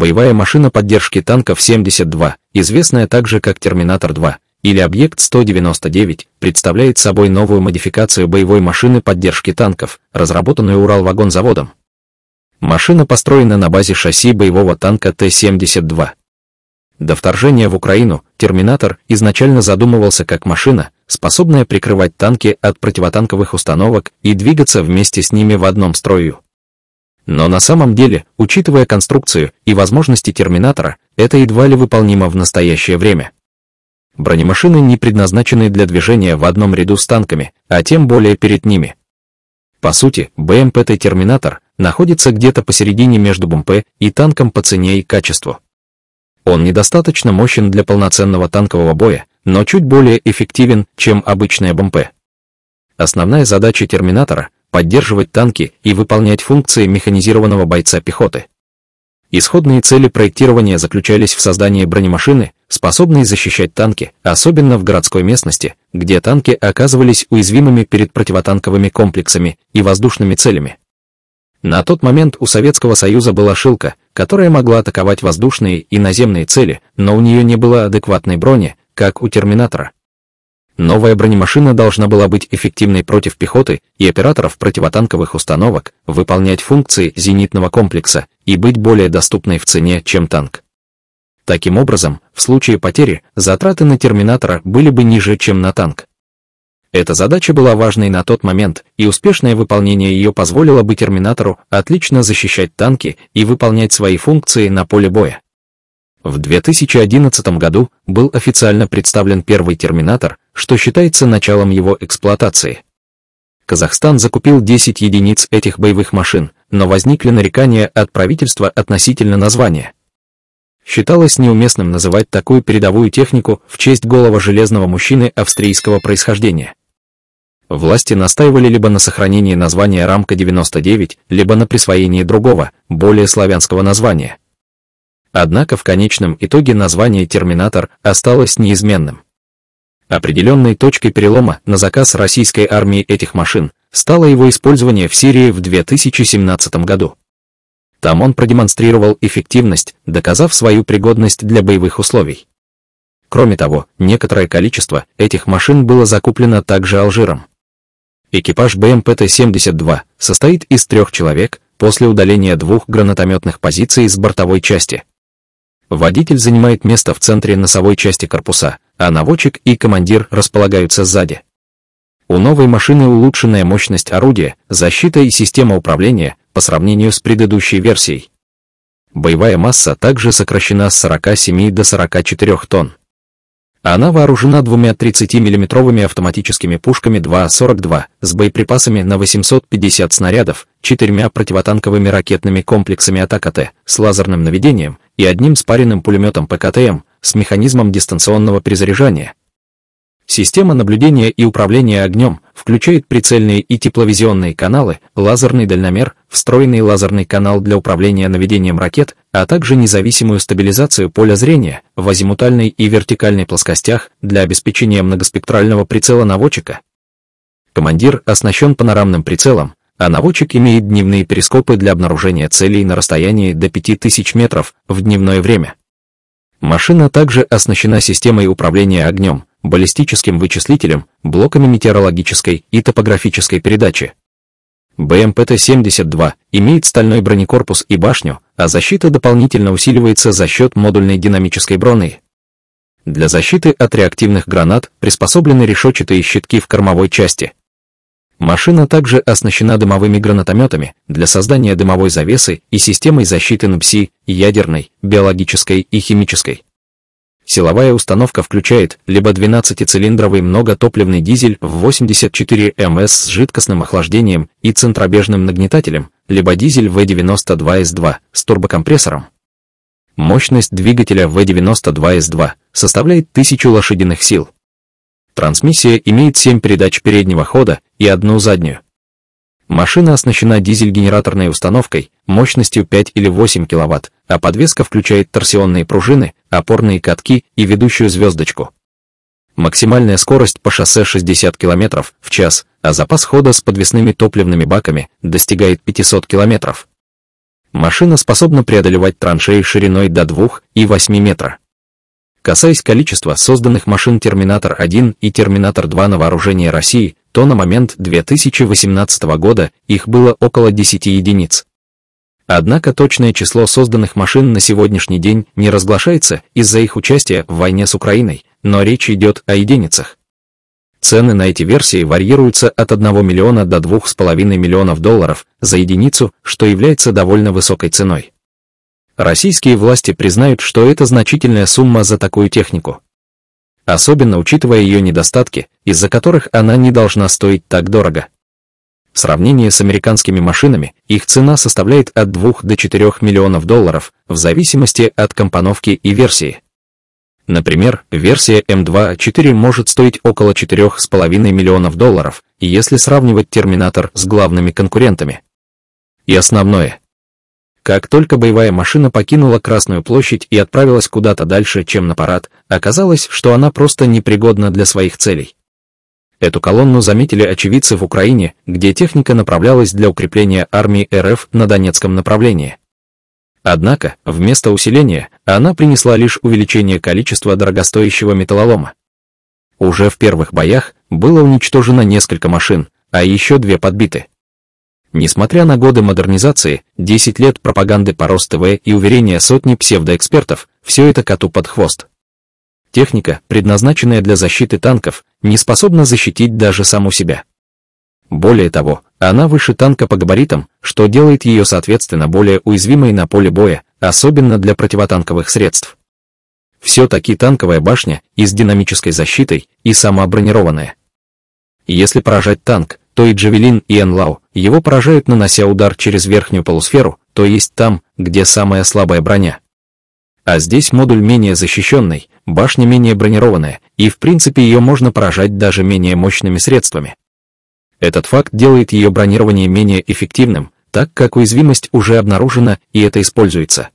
боевая машина поддержки танков 72, известная также как «Терминатор-2», или «Объект-199», представляет собой новую модификацию боевой машины поддержки танков, разработанную Уралвагонзаводом. Машина построена на базе шасси боевого танка Т-72. До вторжения в Украину «Терминатор» изначально задумывался как машина, способная прикрывать танки от противотанковых установок и двигаться вместе с ними в одном строю. Но на самом деле, учитывая конструкцию и возможности терминатора, это едва ли выполнимо в настоящее время. Бронемашины не предназначены для движения в одном ряду с танками, а тем более перед ними. По сути, БМПТ «Терминатор» находится где-то посередине между БМП и танком по цене и качеству. Он недостаточно мощен для полноценного танкового боя, но чуть более эффективен, чем обычная БМП. Основная задача «Терминатора» поддерживать танки и выполнять функции механизированного бойца пехоты. Исходные цели проектирования заключались в создании бронемашины, способной защищать танки, особенно в городской местности, где танки оказывались уязвимыми перед противотанковыми комплексами и воздушными целями. На тот момент у Советского Союза была «Шилка», которая могла атаковать воздушные и наземные цели, но у нее не было адекватной брони, как у «Терминатора». Новая бронемашина должна была быть эффективной против пехоты и операторов противотанковых установок, выполнять функции зенитного комплекса и быть более доступной в цене, чем танк. Таким образом, в случае потери затраты на терминатора были бы ниже, чем на танк. Эта задача была важной на тот момент, и успешное выполнение ее позволило бы терминатору отлично защищать танки и выполнять свои функции на поле боя. В 2011 году был официально представлен первый «Терминатор», что считается началом его эксплуатации. Казахстан закупил 10 единиц этих боевых машин, но возникли нарекания от правительства относительно названия. Считалось неуместным называть такую передовую технику в честь голого железного мужчины австрийского происхождения. Власти настаивали либо на сохранении названия «Рамка-99», либо на присвоении другого, более славянского названия – Однако в конечном итоге название «Терминатор» осталось неизменным. Определенной точкой перелома на заказ российской армии этих машин стало его использование в Сирии в 2017 году. Там он продемонстрировал эффективность, доказав свою пригодность для боевых условий. Кроме того, некоторое количество этих машин было закуплено также Алжиром. Экипаж БМПТ-72 состоит из трех человек после удаления двух гранатометных позиций с бортовой части – Водитель занимает место в центре носовой части корпуса, а наводчик и командир располагаются сзади. У новой машины улучшенная мощность орудия, защита и система управления по сравнению с предыдущей версией. Боевая масса также сокращена с 47 до 44 тонн. Она вооружена двумя 30 миллиметровыми автоматическими пушками 2.42 с боеприпасами на 850 снарядов, четырьмя противотанковыми ракетными комплексами Атака Т с лазерным наведением и одним спаренным пулеметом ПКТМ с механизмом дистанционного перезаряжания. Система наблюдения и управления огнем включает прицельные и тепловизионные каналы, лазерный дальномер, встроенный лазерный канал для управления наведением ракет, а также независимую стабилизацию поля зрения в азимутальной и вертикальной плоскостях для обеспечения многоспектрального прицела наводчика. Командир оснащен панорамным прицелом, а наводчик имеет дневные перископы для обнаружения целей на расстоянии до 5000 метров в дневное время. Машина также оснащена системой управления огнем, баллистическим вычислителем, блоками метеорологической и топографической передачи. БМПТ-72 имеет стальной бронекорпус и башню, а защита дополнительно усиливается за счет модульной динамической брони. Для защиты от реактивных гранат приспособлены решетчатые щитки в кормовой части – Машина также оснащена дымовыми гранатометами для создания дымовой завесы и системой защиты НПСИ ядерной, биологической и химической. Силовая установка включает либо 12-цилиндровый многотопливный дизель в 84 МС с жидкостным охлаждением и центробежным нагнетателем, либо дизель в 92 s 2 с турбокомпрессором. Мощность двигателя в 92 s 2 составляет 1000 лошадиных сил. Трансмиссия имеет 7 передач переднего хода и одну заднюю. Машина оснащена дизель-генераторной установкой мощностью 5 или 8 кВт, а подвеска включает торсионные пружины, опорные катки и ведущую звездочку. Максимальная скорость по шоссе 60 км в час, а запас хода с подвесными топливными баками достигает 500 км. Машина способна преодолевать траншеи шириной до 2 и 8 метра. Касаясь количества созданных машин «Терминатор-1» и «Терминатор-2» на вооружении России, то на момент 2018 года их было около 10 единиц. Однако точное число созданных машин на сегодняшний день не разглашается из-за их участия в войне с Украиной, но речь идет о единицах. Цены на эти версии варьируются от 1 миллиона до 2,5 миллионов долларов за единицу, что является довольно высокой ценой российские власти признают, что это значительная сумма за такую технику. Особенно учитывая ее недостатки, из-за которых она не должна стоить так дорого. В сравнении с американскими машинами, их цена составляет от 2 до 4 миллионов долларов, в зависимости от компоновки и версии. Например, версия М2-4 может стоить около 4,5 миллионов долларов, если сравнивать «Терминатор» с главными конкурентами. И основное, как только боевая машина покинула Красную площадь и отправилась куда-то дальше, чем на парад, оказалось, что она просто непригодна для своих целей. Эту колонну заметили очевидцы в Украине, где техника направлялась для укрепления армии РФ на Донецком направлении. Однако, вместо усиления, она принесла лишь увеличение количества дорогостоящего металлолома. Уже в первых боях было уничтожено несколько машин, а еще две подбиты. Несмотря на годы модернизации, 10 лет пропаганды по РосТВ и уверения сотни псевдоэкспертов, все это коту под хвост. Техника, предназначенная для защиты танков, не способна защитить даже саму себя. Более того, она выше танка по габаритам, что делает ее соответственно более уязвимой на поле боя, особенно для противотанковых средств. Все-таки танковая башня и с динамической защитой, и самобронированная. Если поражать танк, то и Джавелин и Энлау его поражают, нанося удар через верхнюю полусферу, то есть там, где самая слабая броня. А здесь модуль менее защищенный, башня менее бронированная, и в принципе ее можно поражать даже менее мощными средствами. Этот факт делает ее бронирование менее эффективным, так как уязвимость уже обнаружена и это используется.